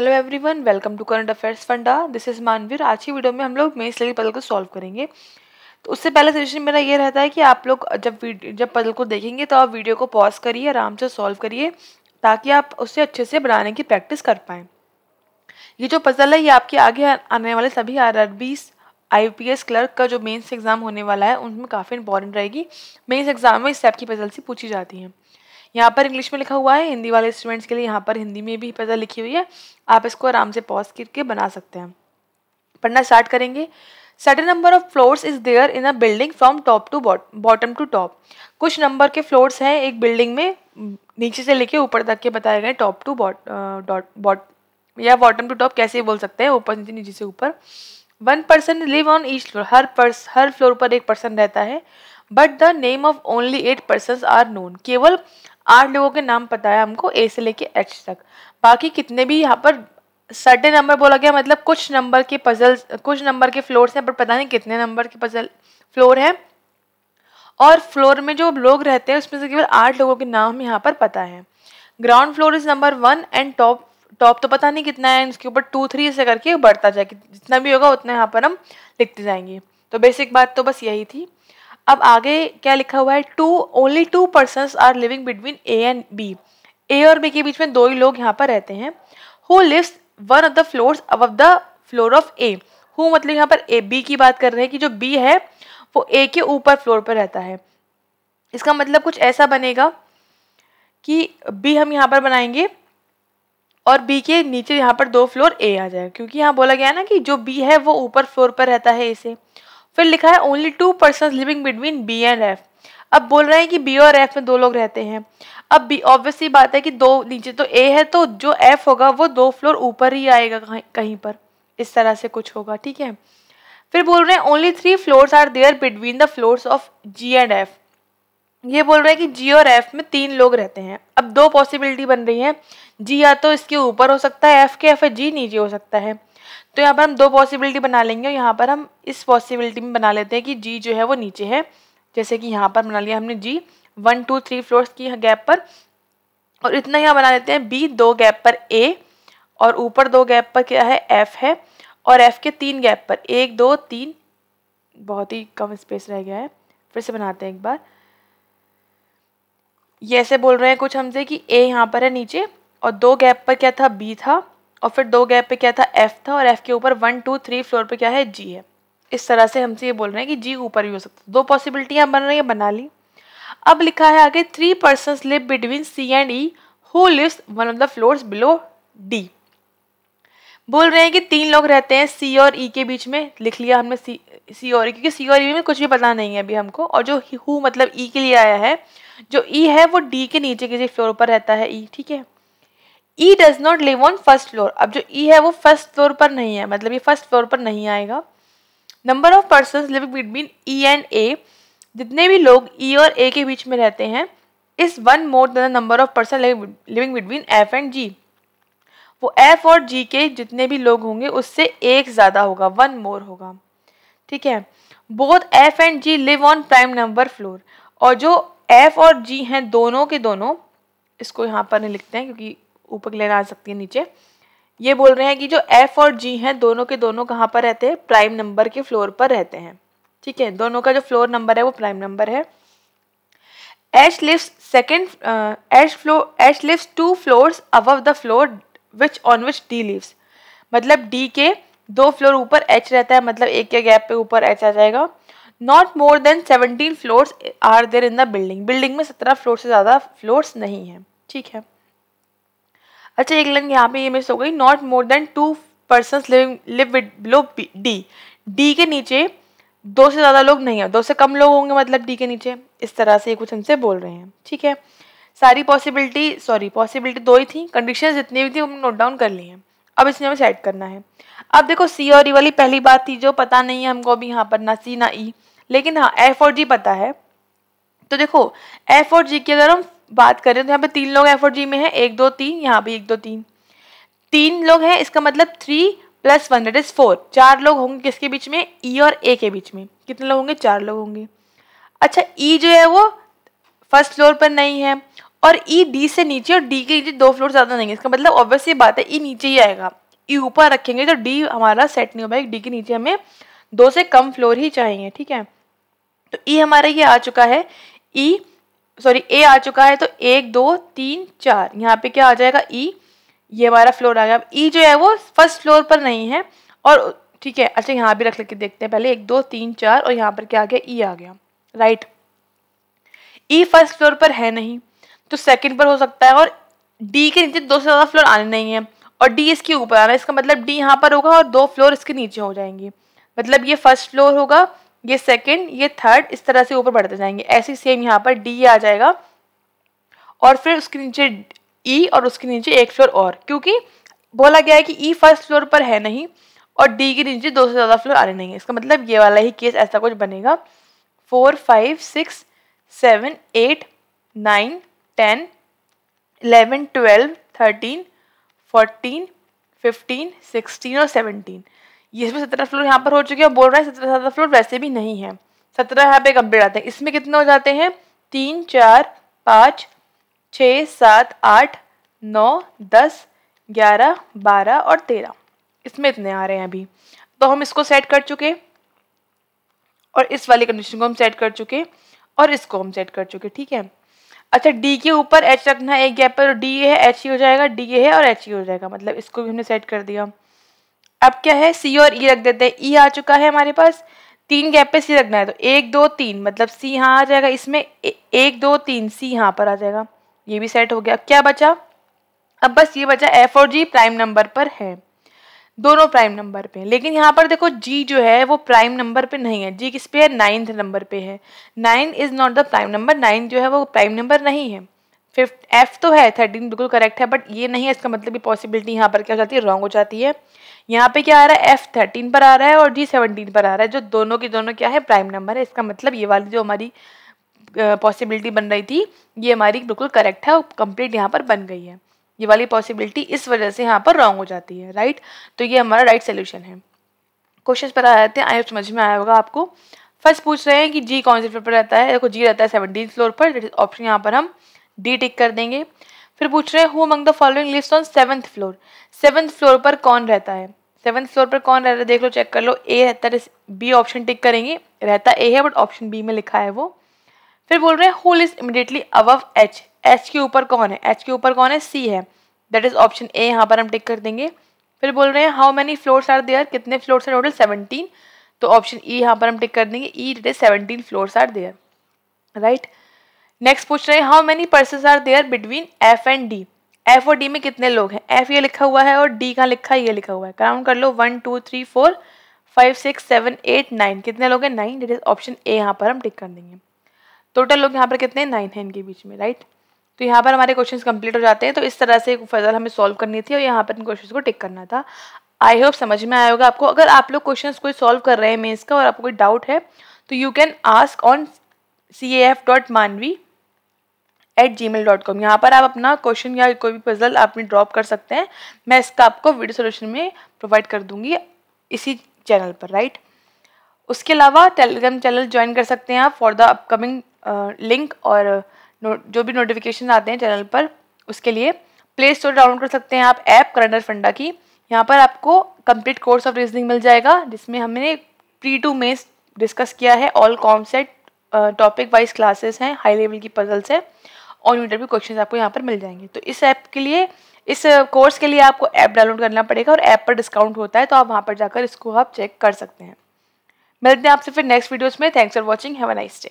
Hello everyone welcome to current affairs funda this is Manveer आज की video में हम लोग मेस लगी पदल को सॉल्व करेंगे तो उससे पहले सजेशन मेरा ये रहता है कि आप लोग जब जब पदल को देखेंगे तो आप वीडियो को पॉज करिए आराम से सॉल्व करिए ताकि आप उससे अच्छे से बनाने की प्रैक्टिस कर पाएँ ये जो पजल है ये आपके आगे आने वाले सभी आर आर क्लर्क का जो मेन्स एग्ज़ाम होने वाला है उनमें काफ़ी इंपॉर्टेंट रहेगी मेन्स एग्ज़ाम में इस टाइप की पजल सी पूछी जाती हैं यहाँ पर इंग्लिश में लिखा हुआ है हिंदी वाले स्टूडेंट्स के लिए यहाँ पर हिंदी में भी पता लिखी हुई है आप इसको आराम से पॉज करके बना सकते हैं पढ़ना स्टार्ट करेंगे certain number of floors is there in a building from top to bottom to top कुछ नंबर के फ्लोर्स हैं एक बिल्डिंग में नीचे से लेके ऊपर तक के बताए गए टॉप टू बॉट या बॉटम टू टॉप कैसे बोल सकते हैं ऊपर नीचे नीचे से ऊपर one person live on each floor हर पर्स हर फ्लोर पर एक पर्सन रहता है but the name of only eight person are known केवल आठ लोगों के नाम पता है हमको ए से लेके एच तक बाकी कितने भी यहाँ पर सर्टे नंबर बोला गया मतलब कुछ नंबर के पजल कुछ नंबर के फ्लोर्स हैं पर पता नहीं कितने नंबर के पजल फ्लोर हैं और फ्लोर में जो लोग रहते हैं उसमें से केवल आठ लोगों के नाम यहाँ पर पता है ground floor is number one and top top तो पता नहीं कितना है उसके ऊपर टू थ्री से करके बढ़ता जाएगा जितना भी होगा उतना यहाँ पर हम लिखते जाएंगे तो बेसिक बात तो बस यही थी अब आगे क्या लिखा हुआ है two only two person are living between A and B A और बी के बीच में दो ही लोग यहाँ पर रहते हैं who lives one of the floor अब the floor of A who मतलब यहाँ पर ए बी की बात कर रहे हैं कि जो बी है वो ए के ऊपर फ्लोर पर रहता है इसका मतलब कुछ ऐसा बनेगा कि बी हम यहाँ पर बनाएंगे और बी के नीचे यहाँ पर दो फ्लोर ए आ जाएगा क्योंकि यहाँ बोला गया है ना कि जो बी है वो ऊपर फ्लोर पर रहता है इसे फिर लिखा है only two person living between B and F अब बोल रहे हैं कि बी और एफ में दो लोग रहते हैं अब बी ऑब्वियसली बात है कि दो नीचे तो ए है तो जो एफ होगा वो दो फ्लोर ऊपर ही आएगा कहीं पर इस तरह से कुछ होगा ठीक है फिर बोल रहे हैं only three floors are there between the floors of G and F ये बोल रहे हैं कि जी और एफ में तीन लोग रहते हैं अब दो पॉसिबिलिटी बन रही है जी या तो इसके ऊपर हो सकता है एफ के एफ जी नीचे हो सकता है तो यहाँ पर हम दो पॉसिबिलिटी बना लेंगे और यहाँ पर हम इस पॉसिबिलिटी में बना लेते हैं कि जी जो है वो नीचे है जैसे कि यहाँ पर बना लिया हमने G one two three floors की गैप पर और इतना यहाँ बना लेते हैं बी दो गैप पर ए और ऊपर दो गैप पर क्या है एफ है और एफ के तीन गैप पर एक दो तीन बहुत ही कम स्पेस रह गया है फिर से बनाते हैं एक बार ये ऐसे बोल रहे हैं कुछ हमसे कि ए यहाँ पर है नीचे और दो गैप पर क्या था बी था और फिर दो गैप पे क्या था एफ था और एफ के ऊपर वन टू थ्री फ्लोर पे क्या है जी है इस तरह से हमसे ये बोल रहे हैं कि जी ऊपर भी हो सकता है दो पॉसिबिलिटियाँ बन रही हैं बना ली अब लिखा है आगे three person live between C and E who lives one of the floor below D बोल रहे हैं कि तीन लोग रहते हैं सी और ई e के बीच में लिख लिया हमने सी सी और ई e, क्योंकि सी और ई e में कुछ भी पता नहीं है अभी हमको और जो हु मतलब ई e के लिए आया है जो ई e है वो डी के नीचे किसी फ्लोर पर रहता है ई e, ठीक है E does not live on first floor अब जो ई e है वो फर्स्ट फ्लोर पर नहीं है मतलब ये फर्स्ट फ्लोर पर नहीं आएगा number of person living between E and A जितने भी लोग ई e और ए के बीच में रहते हैं इस one more than number of person living between F and G वो एफ और जी के जितने भी लोग होंगे उससे एक ज़्यादा होगा वन मोर होगा ठीक है both F and G live on prime number floor और जो एफ और जी हैं दोनों के दोनों इसको यहाँ पर नहीं लिखते हैं क्योंकि ऊपर लेन आ सकती है नीचे ये बोल रहे हैं कि जो एफ और जी हैं दोनों के दोनों कहाँ पर रहते हैं प्राइम नंबर के फ्लोर पर रहते हैं ठीक है दोनों का जो फ्लोर नंबर है वो प्राइम नंबर है H lives second H floor H lives two floor above the floor which on which D lives मतलब डी के दो फ्लोर ऊपर एच रहता है मतलब एक के गैप पे ऊपर एच आ जाएगा not more than seventeen floor are there in the building building में सत्रह फ्लोर से ज़्यादा फ्लोर्स नहीं है ठीक है अच्छा एक लाइन यहाँ पे ये मिस हो गई not more than two person living live with below D D के नीचे दो से ज़्यादा लोग नहीं है दो से कम लोग होंगे मतलब डी के नीचे इस तरह से कुछ हमसे बोल रहे हैं ठीक है सारी पॉसिबिलिटी सॉरी पॉसिबिलिटी दो ही थी कंडीशन जितनी भी थी हमने नोट डाउन कर ली हैं अब इसमें हमें सेट करना है अब देखो सी और ई e वाली पहली बात थी जो पता नहीं है हमको अभी यहाँ पर ना सी ना ई e। लेकिन हाँ एफ और जी पता है तो देखो एफ और जी की अगर हम बात करें तो यहाँ पे तीन लोग एफ और जी में है एक दो तीन यहाँ भी एक दो तीन तीन लोग हैं इसका मतलब three plus one that is four चार लोग होंगे किसके बीच में ई e और ए के बीच में कितने लोग होंगे चार लोग होंगे अच्छा ई e जो है वो फर्स्ट फ्लोर पर नहीं है और ई e, डी से नीचे और डी के नीचे दो फ्लोर ज़्यादा नहीं है इसका मतलब ऑब्वियस ये बात है ई e नीचे ही आएगा ई e ऊपर रखेंगे तो डी हमारा सेट नहीं हो पाएगा डी के नीचे हमें दो से कम फ्लोर ही चाहिए ठीक है तो ई e हमारा ये आ चुका है ई सॉरी ए आ चुका है तो एक दो तीन चार यहाँ पे क्या आ जाएगा ई e। ये हमारा फ्लोर आ गया ई ई e जो है वो फर्स्ट फ्लोर पर नहीं है और ठीक है अच्छा यहाँ भी रख लेके देखते हैं पहले एक दो तीन चार और यहाँ पर क्या आ गया ई e आ गया राइट ई फर्स्ट फ्लोर पर है नहीं तो सेकेंड पर हो सकता है और डी के नीचे दो से ज़्यादा फ्लोर आने नहीं है और डी इसके ऊपर आना इसका मतलब डी यहाँ पर होगा और दो फ्लोर इसके नीचे हो जाएंगे मतलब ये फर्स्ट फ्लोर होगा ये सेकेंड ये थर्ड इस तरह से ऊपर बढ़ते जाएंगे ऐसे सेम यहाँ पर डी आ जाएगा और फिर उसके नीचे ई e और उसके नीचे एक फ्लोर और क्योंकि बोला गया है कि ई फर्स्ट फ्लोर पर है नहीं और डी के नीचे दो से ज़्यादा फ्लोर आने नहीं है इसका मतलब ये वाला ही केस ऐसा कुछ बनेगा four five six seven eight nine ten eleven twelve thirteen fourteen fifteen sixteen और सेवनटीन ये सत्रह फ्लोर यहाँ पर हो चुके हैं बोल रहा है सत्रह सत्रह फ्लोर वैसे भी नहीं है सत्रह यहाँ पे कंप्लीट आते हैं इसमें कितने हो जाते हैं तीन चार पाँच छ सात आठ नौ दस ग्यारह बारह और तेरह इसमें इतने आ रहे हैं अभी तो हम इसको सेट कर चुके और इस वाली कंडीशन को हम सेट कर चुके और इसको हम सेट कर चुके ठीक है अच्छा डी के ऊपर एच रखना है एक गैप पर डी ए है एच ही हो जाएगा डी ए है और एच ही हो जाएगा मतलब इसको भी हमने सेट कर दिया अब क्या है सी और ई e रख देते हैं ई e आ चुका है हमारे पास तीन गैप पे सी रखना है तो एक दो तीन मतलब सी यहाँ आ जाएगा इसमें ए, एक दो तीन सी यहाँ पर आ जाएगा ये भी सेट हो गया अब क्या बचा अब बस ये बचा एफ और जी प्राइम नंबर पर है दोनों प्राइम नंबर पे लेकिन यहाँ पर देखो जी जो है वो प्राइम नंबर पे नहीं है जी किस पे है नाइन्थ नंबर पे है nine is not the prime number nine जो है वो प्राइम नंबर नहीं है फिफ्थ एफ तो है थर्टीन बिल्कुल करेक्ट है बट ये नहीं है इसका मतलब पॉसिबिलिटी यहाँ पर क्या हो जाती है रॉन्ग हो जाती है यहाँ पे क्या आ रहा है एफ थर्टीन पर आ रहा है और जी सेवनटीन पर आ रहा है जो दोनों के दोनों क्या है प्राइम नंबर है इसका मतलब ये वाली जो हमारी पॉसिबिलिटी बन रही थी ये हमारी बिल्कुल करेक्ट है और कंप्लीट यहाँ पर बन गई है ये वाली पॉसिबिलिटी इस वजह से यहाँ पर रॉन्ग हो जाती है राइट तो ये हमारा राइट सोल्यूशन है क्वेश्चन पर आ जाते हैं आई समझ में आया होगा आपको फर्स्ट पूछ रहे हैं कि जी कौन से पेपर रहता है देखो जी रहता है सेवनटीन फ्लोर पर ऑप्शन यहाँ पर हम डी टिक कर देंगे फिर पूछ रहे हैं who among the following list on seventh floor seventh floor पर कौन रहता है सेवन्थ फ्लोर पर कौन रहता है देख लो चेक कर लो ए रहता है बी ऑप्शन टिक करेंगे रहता ए है बट ऑप्शन बी में लिखा है वो फिर बोल रहे हैं हु इज इमिडिएटली अब एच एच के ऊपर कौन है एच के ऊपर कौन है सी है दैट इज ऑप्शन ए यहाँ पर हम टिक कर देंगे फिर बोल रहे हैं how many floors are there कितने फ्लोर्स हैं टोटल सेवनटीन तो ऑप्शन ई e, यहाँ पर हम टिक कर देंगे E that is seventeen floors are there right next पूछ रहे हैं how many person are there between F and D F और डी में कितने लोग हैं एफ ये लिखा हुआ है और डी कहाँ लिखा है ये लिखा हुआ है काउंट कर लो one two three four five six seven eight nine कितने लोग हैं nine that is option A यहाँ पर हम टिक कर देंगे टोटल लोग यहाँ पर कितने नाइन हैं इनके बीच में राइट तो यहाँ पर हमारे क्वेश्चन कंप्लीट हो जाते हैं तो इस तरह से फजल हमें सॉल्व करनी थी और यहाँ पर इन क्वेश्चन को टिक करना था आई होप समझ में आया होगा आपको अगर आप लोग क्वेश्चन कोई सॉल्व कर रहे हैं मेंस का और आपको कोई डाउट है तो you can ask on C A F dot Manvi at Gmail dot com यहाँ पर आप अपना क्वेश्चन या कोई भी पजल आप में ड्रॉप कर सकते हैं मैं इसका आपको वीडियो सोल्यूशन में प्रोवाइड कर दूँगी इसी चैनल पर राइट उसके अलावा टेलीग्राम चैनल ज्वाइन कर सकते हैं आप फॉर द अपकमिंग लिंक और जो भी नोटिफिकेशन आते हैं चैनल पर उसके लिए प्ले स्टोर डाउनलोड कर सकते हैं आप ऐप करंडर फंडा की यहाँ पर आपको कंप्लीट कोर्स ऑफ रीजनिंग मिल जाएगा जिसमें हमने प्री टू में डिस्कस किया है all concept topic wise classes हैं हाई लेवल की पजल्स हैं ऑन इंटरव्यू क्वेश्चन आपको यहाँ पर मिल जाएंगे तो इस ऐप के लिए इस कोर्स के लिए आपको ऐप डाउनलोड करना पड़ेगा और ऐप पर डिस्काउंट होता है तो आप वहाँ पर जाकर इसको आप चेक कर सकते हैं मिलते हैं आपसे फिर नेक्स्ट वीडियोज़ में thanks for watching have a nice day